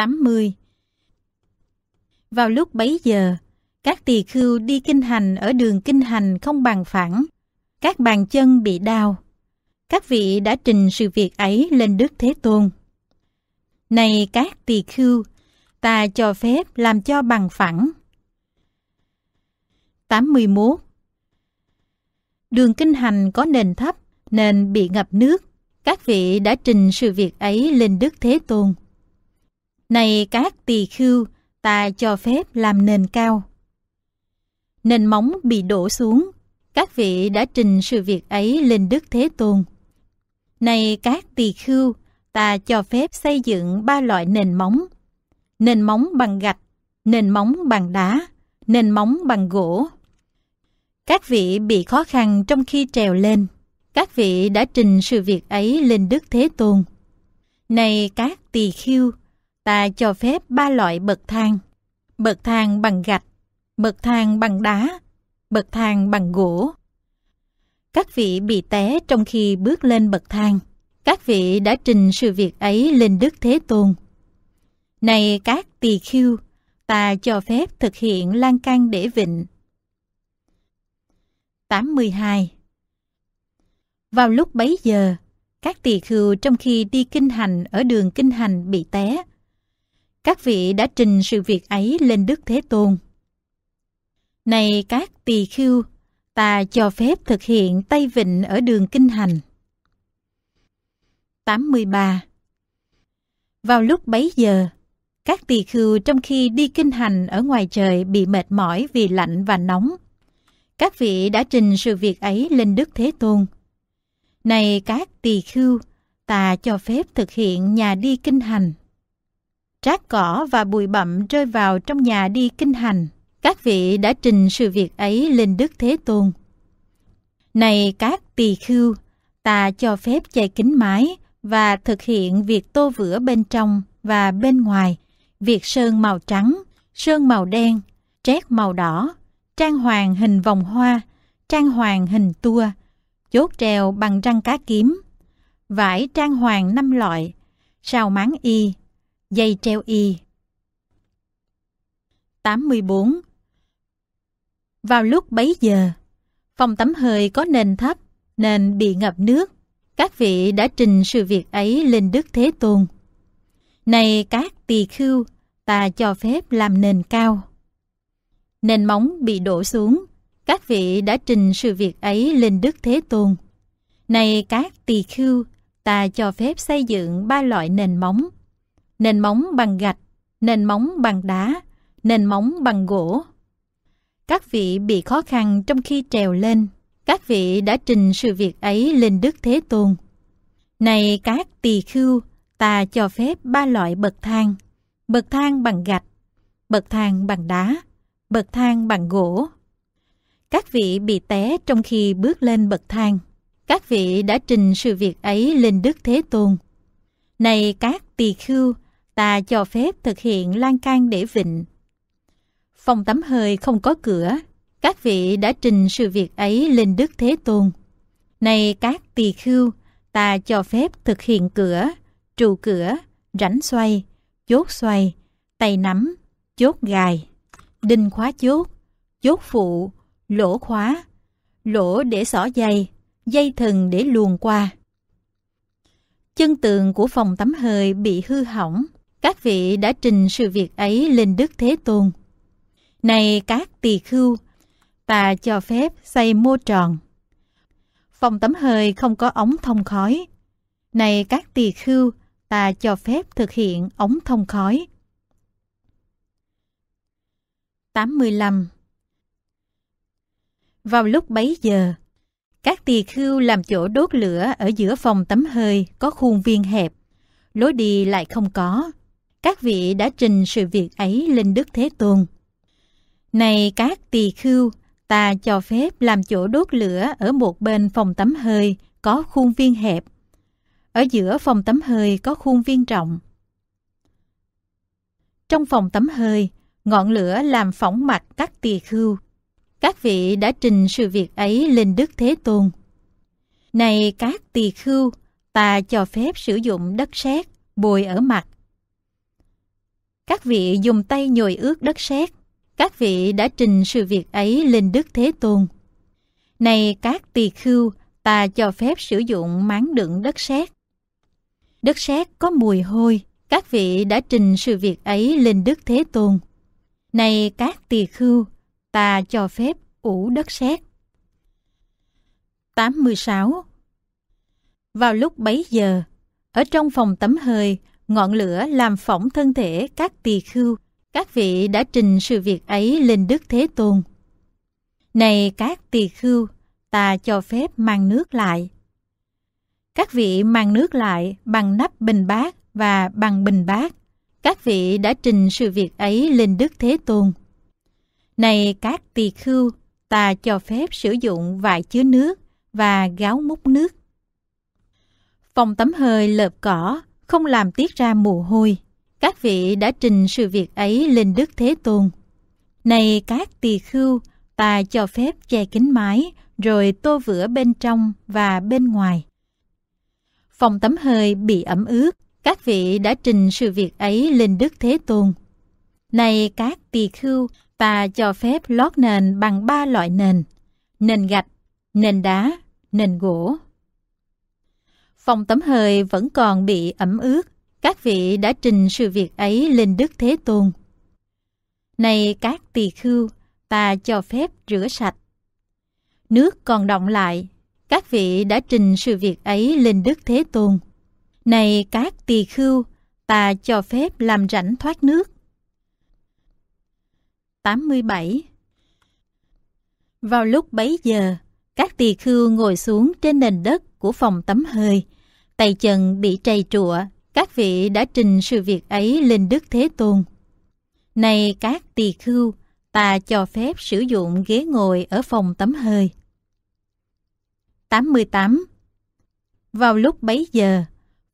80. Vào lúc bấy giờ, các tỳ khưu đi kinh hành ở đường kinh hành không bằng phẳng, các bàn chân bị đau. Các vị đã trình sự việc ấy lên Đức Thế Tôn. Này các tỳ khưu, ta cho phép làm cho bằng phẳng. 81. Đường kinh hành có nền thấp nên bị ngập nước. Các vị đã trình sự việc ấy lên Đức Thế Tôn. Này các tỳ khưu, ta cho phép làm nền cao. Nền móng bị đổ xuống, các vị đã trình sự việc ấy lên Đức Thế Tôn. Này các tỳ khưu, ta cho phép xây dựng ba loại nền móng. Nền móng bằng gạch, nền móng bằng đá, nền móng bằng gỗ. Các vị bị khó khăn trong khi trèo lên. Các vị đã trình sự việc ấy lên Đức Thế Tôn. Này các tỳ khưu, ta cho phép ba loại bậc thang. Bậc thang bằng gạch, bậc thang bằng đá, bậc thang bằng gỗ. Các vị bị té trong khi bước lên bậc thang. Các vị đã trình sự việc ấy lên Đức Thế Tôn. Này các tỳ khiêu, ta cho phép thực hiện lan can để vịnh. 82. Vào lúc bấy giờ, các tỳ khưu trong khi đi kinh hành ở đường kinh hành bị té các vị đã trình sự việc ấy lên Đức Thế Tôn. Này các tỳ khưu, ta cho phép thực hiện Tây Vịnh ở đường Kinh Hành. 83. Vào lúc bấy giờ, các tỳ khưu trong khi đi kinh hành ở ngoài trời bị mệt mỏi vì lạnh và nóng. Các vị đã trình sự việc ấy lên Đức Thế Tôn. Này các tỳ khưu, ta cho phép thực hiện nhà đi kinh hành. Rác cỏ và bụi bặm rơi vào trong nhà đi kinh hành. Các vị đã trình sự việc ấy lên Đức Thế Tôn. Này các tỳ khưu, ta cho phép che kính mái và thực hiện việc tô vữa bên trong và bên ngoài, việc sơn màu trắng, sơn màu đen, trét màu đỏ, trang hoàng hình vòng hoa, trang hoàng hình tua, chốt treo bằng răng cá kiếm, vải trang hoàng năm loại, sao máng y, dây treo y. 84. Vào lúc bấy giờ, phòng tắm hơi có nền thấp nên bị ngập nước. Các vị đã trình sự việc ấy lên Đức Thế Tôn. Này các tỳ khưu, ta cho phép làm nền cao. Nền móng bị đổ xuống, các vị đã trình sự việc ấy lên Đức Thế Tôn. Này các tỳ khưu, ta cho phép xây dựng ba loại nền móng nền móng bằng gạch, nền móng bằng đá, nền móng bằng gỗ. Các vị bị khó khăn trong khi trèo lên, các vị đã trình sự việc ấy lên Đức Thế Tôn. Này các tỳ khưu, ta cho phép ba loại bậc thang, bậc thang bằng gạch, bậc thang bằng đá, bậc thang bằng gỗ. Các vị bị té trong khi bước lên bậc thang. Các vị đã trình sự việc ấy lên Đức Thế Tôn. Này các tỳ khưu, ta cho phép thực hiện lan can để vịnh. Phòng tắm hơi không có cửa, các vị đã trình sự việc ấy lên Đức Thế Tôn. Này các tỳ khưu, ta cho phép thực hiện cửa, trụ cửa, rãnh xoay, chốt xoay, tay nắm, chốt gài, đinh khóa chốt, chốt phụ, lỗ khóa, lỗ để xỏ dây, dây thừng để luồn qua. Chân tường của phòng tắm hơi bị hư hỏng, các vị đã trình sự việc ấy lên Đức Thế Tôn. Này các tỳ khưu, ta cho phép xây mô tròn. Phòng tắm hơi không có ống thông khói. Này các tỳ khưu, ta cho phép thực hiện ống thông khói. 85 Vào lúc bấy giờ, các tỳ khưu làm chỗ đốt lửa ở giữa phòng tắm hơi có khuôn viên hẹp, lối đi lại không có các vị đã trình sự việc ấy lên Đức Thế Tôn. Này các tỳ khưu, ta cho phép làm chỗ đốt lửa ở một bên phòng tắm hơi có khuôn viên hẹp. Ở giữa phòng tắm hơi có khuôn viên rộng. Trong phòng tắm hơi, ngọn lửa làm phỏng mặt các tỳ khưu. Các vị đã trình sự việc ấy lên Đức Thế Tôn. Này các tỳ khưu, ta cho phép sử dụng đất sét bồi ở mặt các vị dùng tay nhồi ướt đất sét. Các vị đã trình sự việc ấy lên Đức Thế Tôn. Này các tỳ khưu, ta cho phép sử dụng máng đựng đất sét. Đất sét có mùi hôi, các vị đã trình sự việc ấy lên Đức Thế Tôn. Này các tỳ khưu, ta cho phép ủ đất sét. 86. Vào lúc bấy giờ, ở trong phòng tắm hơi, ngọn lửa làm phỏng thân thể các tỳ khưu, các vị đã trình sự việc ấy lên Đức Thế Tôn. Này các tỳ khưu, ta cho phép mang nước lại. Các vị mang nước lại bằng nắp bình bát và bằng bình bát. Các vị đã trình sự việc ấy lên Đức Thế Tôn. Này các tỳ khưu, ta cho phép sử dụng vại chứa nước và gáo múc nước. Phòng tắm hơi lợp cỏ không làm tiết ra mồ hôi. Các vị đã trình sự việc ấy lên Đức Thế Tôn. Này các tỳ khưu, ta cho phép che kính mái, rồi tô vữa bên trong và bên ngoài. Phòng tắm hơi bị ẩm ướt, các vị đã trình sự việc ấy lên Đức Thế Tôn. Này các tỳ khưu, ta cho phép lót nền bằng ba loại nền. Nền gạch, nền đá, nền gỗ Phòng tắm hơi vẫn còn bị ẩm ướt, các vị đã trình sự việc ấy lên Đức Thế Tôn. Này các tỳ khưu, ta cho phép rửa sạch. Nước còn động lại, các vị đã trình sự việc ấy lên Đức Thế Tôn. Này các tỳ khưu, ta cho phép làm rảnh thoát nước. 87. Vào lúc bấy giờ, các tỳ khưu ngồi xuống trên nền đất của phòng tắm hơi. Tay chân bị trầy trụa, các vị đã trình sự việc ấy lên Đức Thế Tôn. Này các tỳ khưu, ta cho phép sử dụng ghế ngồi ở phòng tắm hơi. 88. Vào lúc bấy giờ,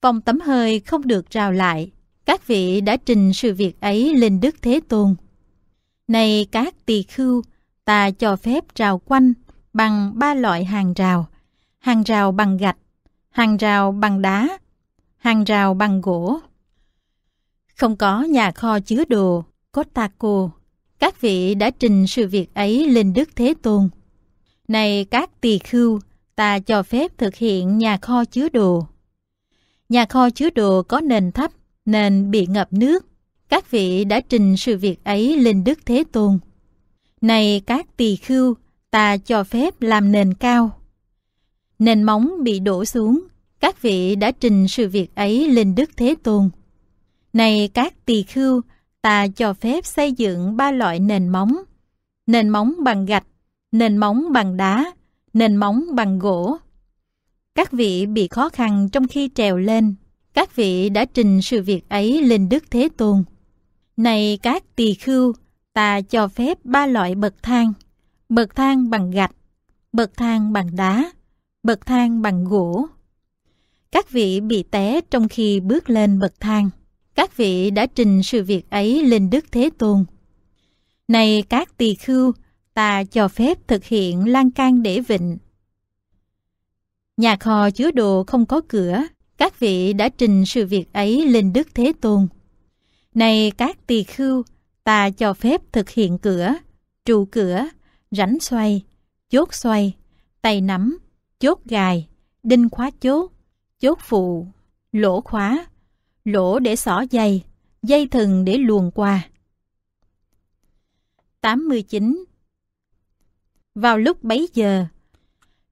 phòng tắm hơi không được rào lại. Các vị đã trình sự việc ấy lên Đức Thế Tôn. Này các tỳ khưu, ta cho phép rào quanh bằng ba loại hàng rào hàng rào bằng gạch, hàng rào bằng đá, hàng rào bằng gỗ. Không có nhà kho chứa đồ, Kotako. Các vị đã trình sự việc ấy lên Đức Thế Tôn. Này các tỳ khưu, ta cho phép thực hiện nhà kho chứa đồ. Nhà kho chứa đồ có nền thấp nên bị ngập nước. Các vị đã trình sự việc ấy lên Đức Thế Tôn. Này các tỳ khưu, ta cho phép làm nền cao nền móng bị đổ xuống, các vị đã trình sự việc ấy lên Đức Thế Tôn. Này các tỳ khưu, ta cho phép xây dựng ba loại nền móng. Nền móng bằng gạch, nền móng bằng đá, nền móng bằng gỗ. Các vị bị khó khăn trong khi trèo lên, các vị đã trình sự việc ấy lên Đức Thế Tôn. Này các tỳ khưu, ta cho phép ba loại bậc thang, bậc thang bằng gạch, bậc thang bằng đá, Bậc thang bằng gỗ Các vị bị té trong khi bước lên bậc thang. Các vị đã trình sự việc ấy lên Đức Thế Tôn. Này các tỳ khưu, ta cho phép thực hiện lan can để vịnh. Nhà kho chứa đồ không có cửa, các vị đã trình sự việc ấy lên Đức Thế Tôn. Này các tỳ khưu, ta cho phép thực hiện cửa, trụ cửa, rãnh xoay, chốt xoay, tay nắm, chốt gài, đinh khóa chốt, chốt phụ, lỗ khóa, lỗ để xỏ dây, dây thừng để luồn qua. 89. Vào lúc bấy giờ,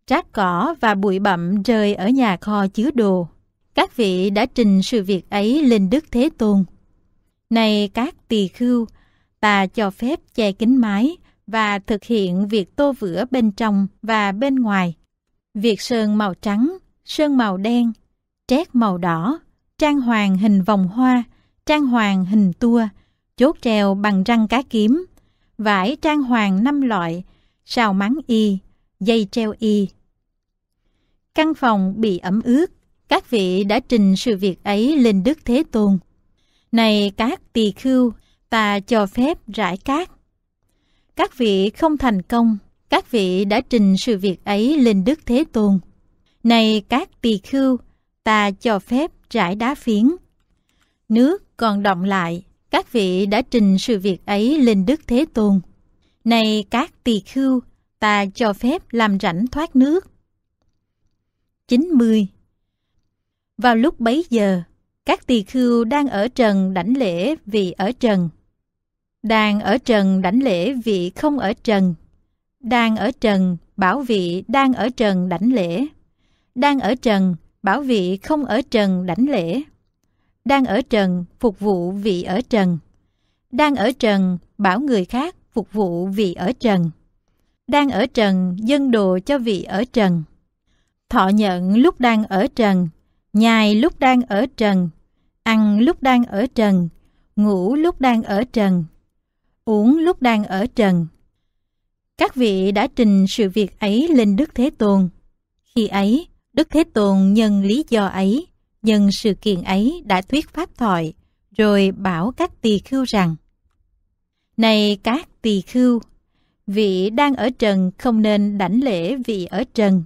rác cỏ và bụi bặm rơi ở nhà kho chứa đồ. Các vị đã trình sự việc ấy lên Đức Thế Tôn. Này các tỳ khưu, ta cho phép che kính mái và thực hiện việc tô vữa bên trong và bên ngoài Việc sơn màu trắng, sơn màu đen, trét màu đỏ, trang hoàng hình vòng hoa, trang hoàng hình tua, chốt treo bằng răng cá kiếm, vải trang hoàng năm loại, sào mắng y, dây treo y. Căn phòng bị ẩm ướt, các vị đã trình sự việc ấy lên Đức Thế Tôn. Này các tỳ khưu, ta cho phép rải cát. Các vị không thành công các vị đã trình sự việc ấy lên Đức Thế Tôn. Này các tỳ khưu, ta cho phép trải đá phiến. Nước còn động lại, các vị đã trình sự việc ấy lên Đức Thế Tôn. Này các tỳ khưu, ta cho phép làm rảnh thoát nước. 90. Vào lúc bấy giờ, các tỳ khưu đang ở trần đảnh lễ vị ở trần. Đang ở trần đảnh lễ vị không ở trần đang ở trần, bảo vị đang ở trần đảnh lễ. Đang ở trần, bảo vị không ở trần đảnh lễ. Đang ở trần, phục vụ vị ở trần. Đang ở trần, bảo người khác phục vụ vị ở trần. Đang ở trần, dân đồ cho vị ở trần. Thọ nhận lúc đang ở trần, nhai lúc đang ở trần, ăn lúc đang ở trần, ngủ lúc đang ở trần, uống lúc đang ở trần. Các vị đã trình sự việc ấy lên Đức Thế Tôn. Khi ấy, Đức Thế Tôn nhân lý do ấy, nhân sự kiện ấy đã thuyết pháp thoại, rồi bảo các tỳ khưu rằng Này các tỳ khưu, vị đang ở trần không nên đảnh lễ vị ở trần,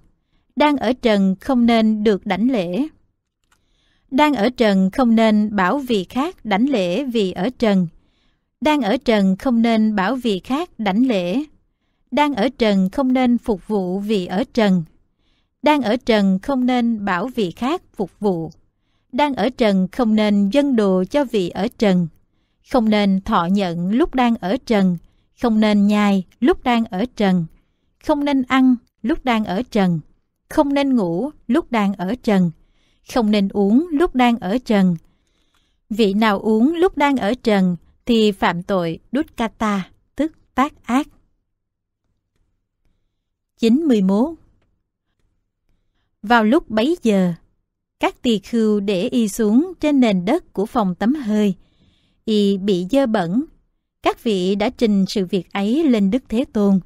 đang ở trần không nên được đảnh lễ. Đang ở trần không nên bảo vị khác đảnh lễ vì ở trần. Đang ở trần không nên bảo vị khác đảnh lễ đang ở trần không nên phục vụ vì ở trần. Đang ở trần không nên bảo vị khác phục vụ. Đang ở trần không nên dâng đồ cho vị ở trần. Không nên thọ nhận lúc đang ở trần. Không nên nhai lúc đang ở trần. Không nên ăn lúc đang ở trần. Không nên ngủ lúc đang ở trần. Không nên uống lúc đang ở trần. Vị nào uống lúc đang ở trần thì phạm tội đút kata, tức tác ác. 91 Vào lúc bấy giờ, các tỳ khưu để y xuống trên nền đất của phòng tắm hơi. Y bị dơ bẩn. Các vị đã trình sự việc ấy lên Đức Thế Tôn.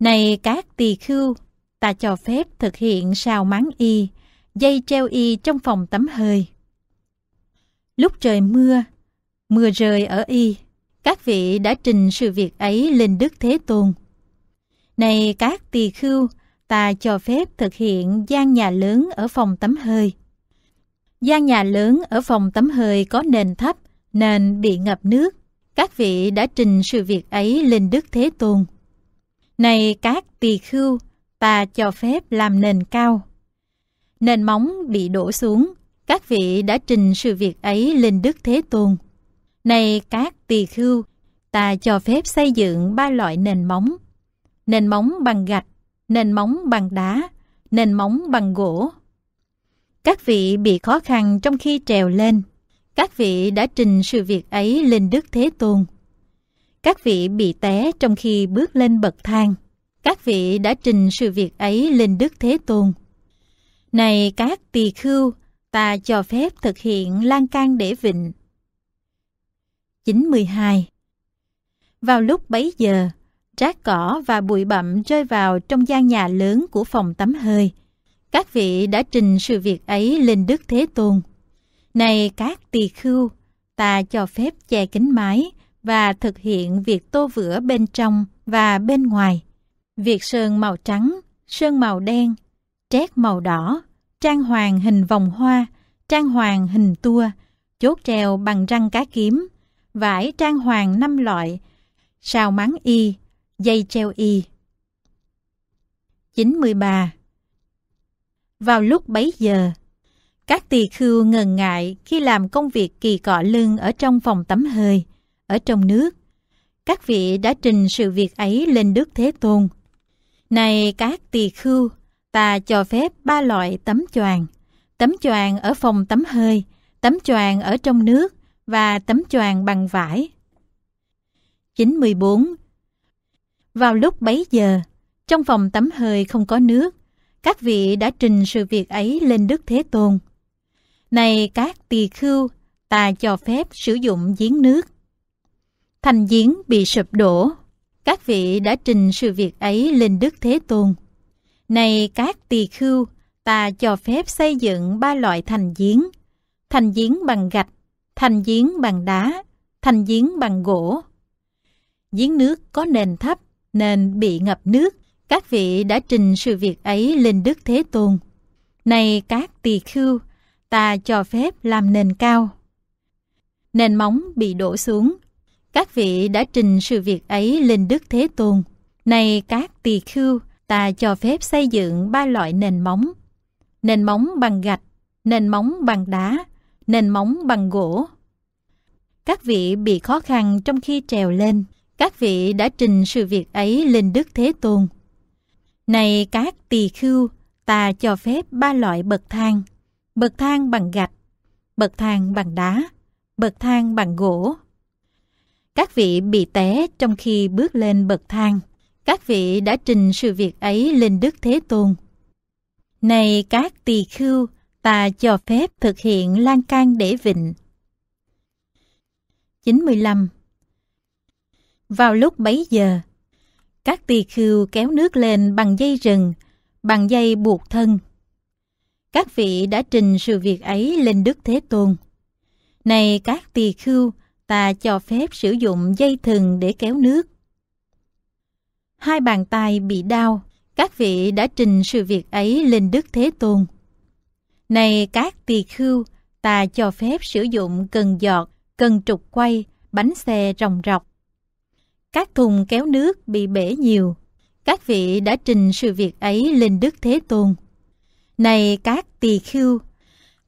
Này các tỳ khưu, ta cho phép thực hiện sao máng y, dây treo y trong phòng tắm hơi. Lúc trời mưa, mưa rơi ở y, các vị đã trình sự việc ấy lên Đức Thế Tôn. Này các tỳ khưu, ta cho phép thực hiện gian nhà lớn ở phòng tắm hơi. Gian nhà lớn ở phòng tắm hơi có nền thấp nên bị ngập nước. Các vị đã trình sự việc ấy lên Đức Thế Tôn. Này các tỳ khưu, ta cho phép làm nền cao. Nền móng bị đổ xuống, các vị đã trình sự việc ấy lên Đức Thế Tôn. Này các tỳ khưu, ta cho phép xây dựng ba loại nền móng nền móng bằng gạch, nền móng bằng đá, nền móng bằng gỗ. Các vị bị khó khăn trong khi trèo lên. Các vị đã trình sự việc ấy lên Đức Thế Tôn. Các vị bị té trong khi bước lên bậc thang. Các vị đã trình sự việc ấy lên Đức Thế Tôn. Này các tỳ khưu, ta cho phép thực hiện lan can để vịnh. 92 Vào lúc bấy giờ, Rác cỏ và bụi bặm rơi vào trong gian nhà lớn của phòng tắm hơi. Các vị đã trình sự việc ấy lên Đức Thế Tôn. Này các tỳ khưu, ta cho phép che kính mái và thực hiện việc tô vữa bên trong và bên ngoài. Việc sơn màu trắng, sơn màu đen, trét màu đỏ, trang hoàng hình vòng hoa, trang hoàng hình tua, chốt treo bằng răng cá kiếm, vải trang hoàng năm loại, sao máng y, dây treo y. 93. Vào lúc bấy giờ, các tỳ khưu ngần ngại khi làm công việc kỳ cọ lưng ở trong phòng tắm hơi, ở trong nước. Các vị đã trình sự việc ấy lên Đức Thế Tôn. Này các tỳ khưu, ta cho phép ba loại tấm choàng. Tấm choàng ở phòng tắm hơi, tấm choàng ở trong nước và tấm choàng bằng vải. 94. Vào lúc bấy giờ, trong phòng tắm hơi không có nước, các vị đã trình sự việc ấy lên Đức Thế Tôn. Này các tỳ khưu, ta cho phép sử dụng giếng nước. Thành giếng bị sụp đổ, các vị đã trình sự việc ấy lên Đức Thế Tôn. Này các tỳ khưu, ta cho phép xây dựng ba loại thành giếng. Thành giếng bằng gạch, thành giếng bằng đá, thành giếng bằng gỗ. Giếng nước có nền thấp, nên bị ngập nước, các vị đã trình sự việc ấy lên Đức Thế Tôn. Này các tỳ khưu, ta cho phép làm nền cao. Nền móng bị đổ xuống, các vị đã trình sự việc ấy lên Đức Thế Tôn. Này các tỳ khưu, ta cho phép xây dựng ba loại nền móng. Nền móng bằng gạch, nền móng bằng đá, nền móng bằng gỗ. Các vị bị khó khăn trong khi trèo lên, các vị đã trình sự việc ấy lên Đức Thế Tôn. Này các tỳ khưu, ta cho phép ba loại bậc thang. Bậc thang bằng gạch, bậc thang bằng đá, bậc thang bằng gỗ. Các vị bị té trong khi bước lên bậc thang. Các vị đã trình sự việc ấy lên Đức Thế Tôn. Này các tỳ khưu, ta cho phép thực hiện lan can để vịnh. 95 vào lúc bấy giờ, các tỳ khưu kéo nước lên bằng dây rừng, bằng dây buộc thân. Các vị đã trình sự việc ấy lên Đức Thế Tôn. Này các tỳ khưu, ta cho phép sử dụng dây thừng để kéo nước. Hai bàn tay bị đau, các vị đã trình sự việc ấy lên Đức Thế Tôn. Này các tỳ khưu, ta cho phép sử dụng cần giọt, cần trục quay, bánh xe rồng rọc các thùng kéo nước bị bể nhiều. Các vị đã trình sự việc ấy lên Đức Thế Tôn. Này các tỳ khưu,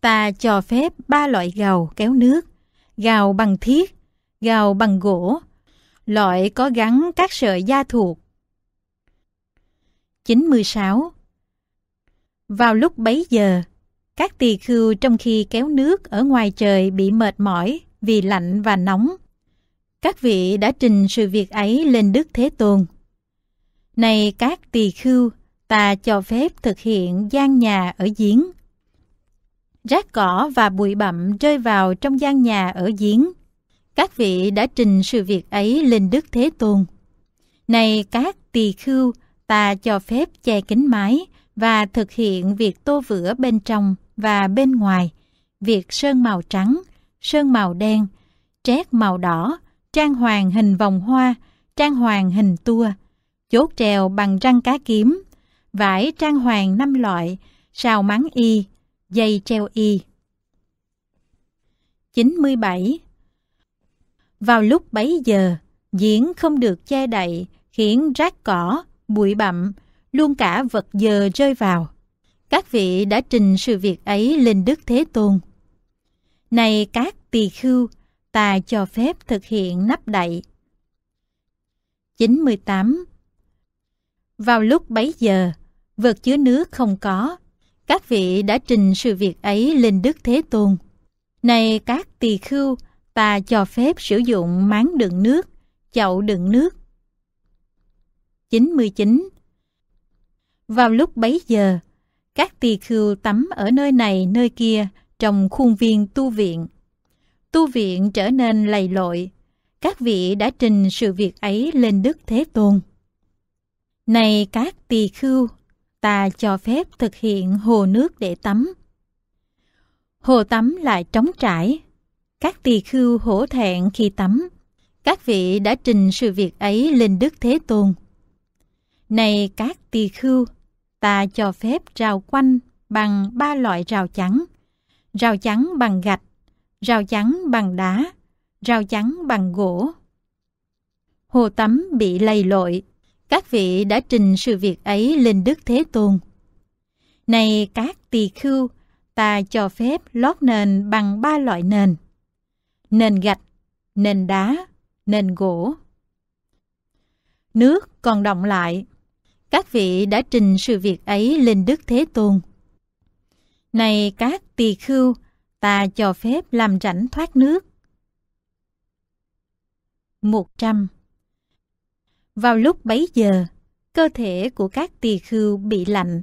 ta cho phép ba loại gào kéo nước. Gào bằng thiết, gào bằng gỗ, loại có gắn các sợi da thuộc. 96. Vào lúc bấy giờ, các tỳ khưu trong khi kéo nước ở ngoài trời bị mệt mỏi vì lạnh và nóng các vị đã trình sự việc ấy lên Đức Thế Tôn. Này các tỳ khưu, ta cho phép thực hiện gian nhà ở giếng. Rác cỏ và bụi bặm rơi vào trong gian nhà ở giếng. Các vị đã trình sự việc ấy lên Đức Thế Tôn. Này các tỳ khưu, ta cho phép che kính mái và thực hiện việc tô vữa bên trong và bên ngoài, việc sơn màu trắng, sơn màu đen, trét màu đỏ, trang hoàng hình vòng hoa, trang hoàng hình tua, chốt trèo bằng răng cá kiếm, vải trang hoàng năm loại, sào mắng y, dây treo y. 97. Vào lúc bấy giờ, diễn không được che đậy, khiến rác cỏ, bụi bặm, luôn cả vật giờ rơi vào. Các vị đã trình sự việc ấy lên Đức Thế Tôn. Này các tỳ khưu, ta cho phép thực hiện nắp đậy. 98. Vào lúc bấy giờ, vật chứa nước không có, các vị đã trình sự việc ấy lên Đức Thế Tôn. Này các tỳ khưu, ta cho phép sử dụng máng đựng nước, chậu đựng nước. 99. Vào lúc bấy giờ, các tỳ khưu tắm ở nơi này nơi kia trong khuôn viên tu viện tu viện trở nên lầy lội. Các vị đã trình sự việc ấy lên Đức Thế Tôn. Này các tỳ khưu, ta cho phép thực hiện hồ nước để tắm. Hồ tắm lại trống trải. Các tỳ khưu hổ thẹn khi tắm. Các vị đã trình sự việc ấy lên Đức Thế Tôn. Này các tỳ khưu, ta cho phép rào quanh bằng ba loại rào chắn. Rào chắn bằng gạch, rào chắn bằng đá, rào chắn bằng gỗ. Hồ tắm bị lầy lội, các vị đã trình sự việc ấy lên Đức Thế Tôn. Này các tỳ khưu, ta cho phép lót nền bằng ba loại nền. Nền gạch, nền đá, nền gỗ. Nước còn động lại. Các vị đã trình sự việc ấy lên Đức Thế Tôn. Này các tỳ khưu, ta cho phép làm rảnh thoát nước. 100. Vào lúc bấy giờ, cơ thể của các tỳ khưu bị lạnh.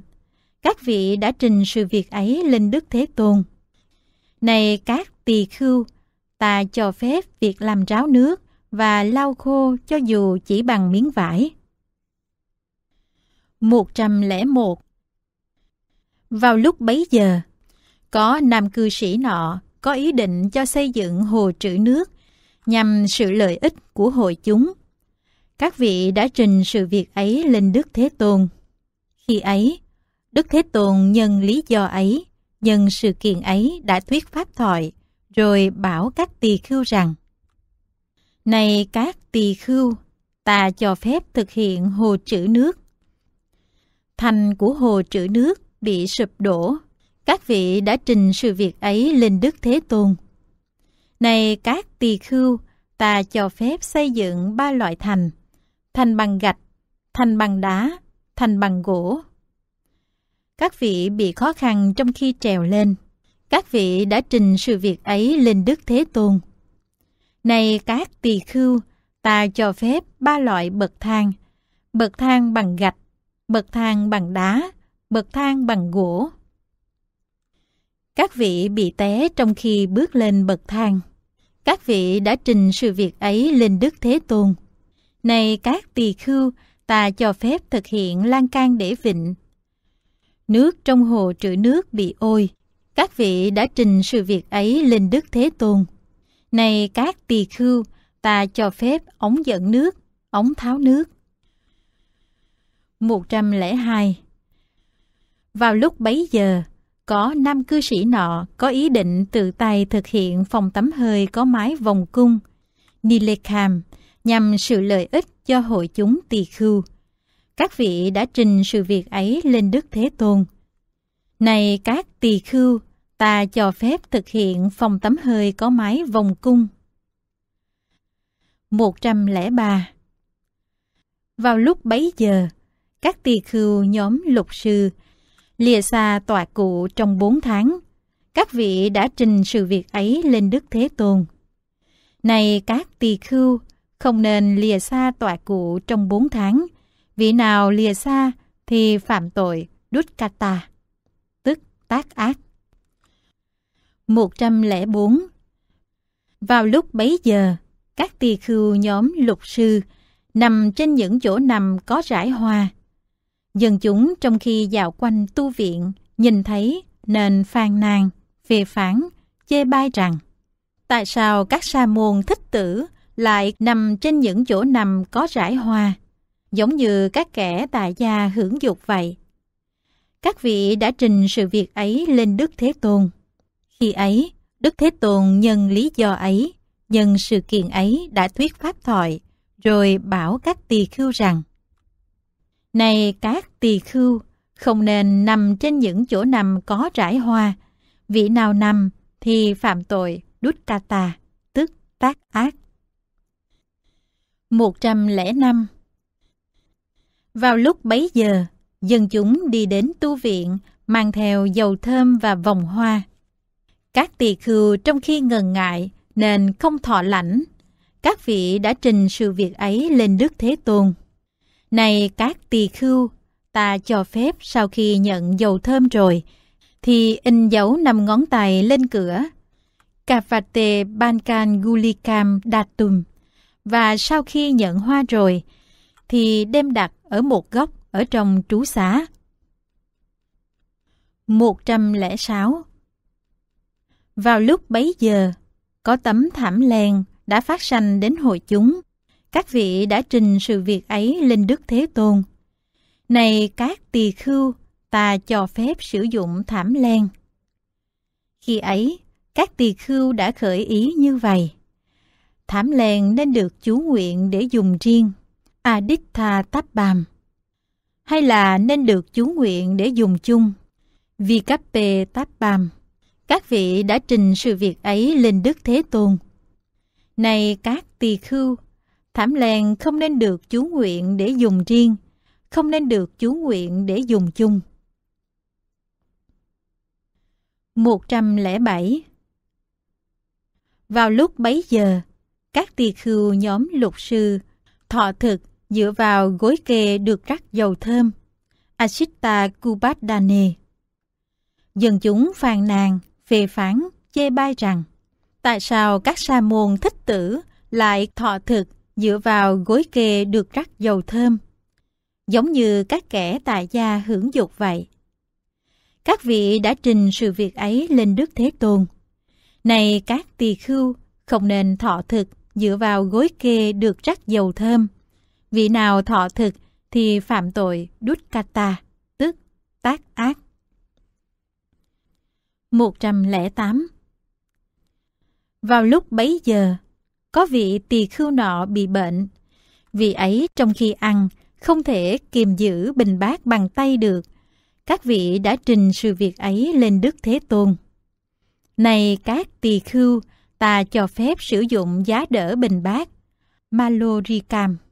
Các vị đã trình sự việc ấy lên Đức Thế Tôn. Này các tỳ khưu, ta cho phép việc làm ráo nước và lau khô cho dù chỉ bằng miếng vải. 101. Vào lúc bấy giờ, có nam cư sĩ nọ có ý định cho xây dựng hồ trữ nước nhằm sự lợi ích của hội chúng. Các vị đã trình sự việc ấy lên Đức Thế Tôn. Khi ấy, Đức Thế Tôn nhân lý do ấy, nhân sự kiện ấy đã thuyết pháp thoại, rồi bảo các tỳ khưu rằng Này các tỳ khưu, ta cho phép thực hiện hồ trữ nước. Thành của hồ trữ nước bị sụp đổ các vị đã trình sự việc ấy lên Đức Thế Tôn. Này các tỳ khưu, ta cho phép xây dựng ba loại thành, thành bằng gạch, thành bằng đá, thành bằng gỗ. Các vị bị khó khăn trong khi trèo lên. Các vị đã trình sự việc ấy lên Đức Thế Tôn. Này các tỳ khưu, ta cho phép ba loại bậc thang, bậc thang bằng gạch, bậc thang bằng đá, bậc thang bằng gỗ các vị bị té trong khi bước lên bậc thang. Các vị đã trình sự việc ấy lên Đức Thế Tôn. Này các tỳ khưu, ta cho phép thực hiện lan can để vịnh. Nước trong hồ trữ nước bị ôi. Các vị đã trình sự việc ấy lên Đức Thế Tôn. Này các tỳ khưu, ta cho phép ống dẫn nước, ống tháo nước. 102 Vào lúc bấy giờ, có nam cư sĩ nọ có ý định tự tay thực hiện phòng tắm hơi có mái vòng cung Nilekam nhằm sự lợi ích cho hội chúng tỳ khưu. Các vị đã trình sự việc ấy lên Đức Thế Tôn. Này các tỳ khưu, ta cho phép thực hiện phòng tắm hơi có mái vòng cung. 103 Vào lúc bấy giờ, các tỳ khưu nhóm lục sư lìa xa tọa cụ trong bốn tháng. Các vị đã trình sự việc ấy lên Đức Thế Tôn. Này các tỳ khưu, không nên lìa xa tọa cụ trong bốn tháng. Vị nào lìa xa thì phạm tội đút kata, tức tác ác. 104. Vào lúc bấy giờ, các tỳ khưu nhóm lục sư nằm trên những chỗ nằm có rải hoa, Dân chúng trong khi dạo quanh tu viện, nhìn thấy nên phàn nàn, phê phán, chê bai rằng tại sao các sa môn thích tử lại nằm trên những chỗ nằm có rải hoa, giống như các kẻ tại gia hưởng dục vậy. Các vị đã trình sự việc ấy lên Đức Thế Tôn. Khi ấy, Đức Thế Tôn nhân lý do ấy, nhân sự kiện ấy đã thuyết pháp thoại, rồi bảo các tỳ khưu rằng này các tỳ khưu, không nên nằm trên những chỗ nằm có rải hoa. Vị nào nằm thì phạm tội đút ca tà tức tác ác. 105 Vào lúc bấy giờ, dân chúng đi đến tu viện mang theo dầu thơm và vòng hoa. Các tỳ khưu trong khi ngần ngại nên không thọ lãnh. Các vị đã trình sự việc ấy lên Đức Thế Tôn. Này các tỳ khưu, ta cho phép sau khi nhận dầu thơm rồi, thì in dấu năm ngón tay lên cửa. Cavate Bancan gulikam Datum. Và sau khi nhận hoa rồi, thì đem đặt ở một góc ở trong trú xá. 106 Vào lúc bấy giờ, có tấm thảm len đã phát sanh đến hội chúng các vị đã trình sự việc ấy lên Đức Thế Tôn. Này các tỳ khưu, ta cho phép sử dụng thảm len. Khi ấy, các tỳ khưu đã khởi ý như vậy. Thảm len nên được chú nguyện để dùng riêng, Aditha Tappam, hay là nên được chú nguyện để dùng chung, vi Vikappe Tappam. Các vị đã trình sự việc ấy lên Đức Thế Tôn. Này các tỳ khưu, Thảm lèn không nên được chú nguyện để dùng riêng, không nên được chú nguyện để dùng chung. 107 Vào lúc bấy giờ, các tỳ khưu nhóm lục sư thọ thực dựa vào gối kê được rắc dầu thơm Ashita Kubadane. Dân chúng phàn nàn, phê phán, chê bai rằng tại sao các sa môn thích tử lại thọ thực dựa vào gối kê được rắc dầu thơm, giống như các kẻ tại gia hưởng dục vậy. Các vị đã trình sự việc ấy lên Đức Thế Tôn. Này các tỳ khưu, không nên thọ thực dựa vào gối kê được rắc dầu thơm. Vị nào thọ thực thì phạm tội đút kata, tức tác ác. 108 Vào lúc bấy giờ, có vị tỳ khưu nọ bị bệnh. Vị ấy trong khi ăn, không thể kiềm giữ bình bát bằng tay được. Các vị đã trình sự việc ấy lên Đức Thế Tôn. Này các tỳ khưu, ta cho phép sử dụng giá đỡ bình bát. Malorikam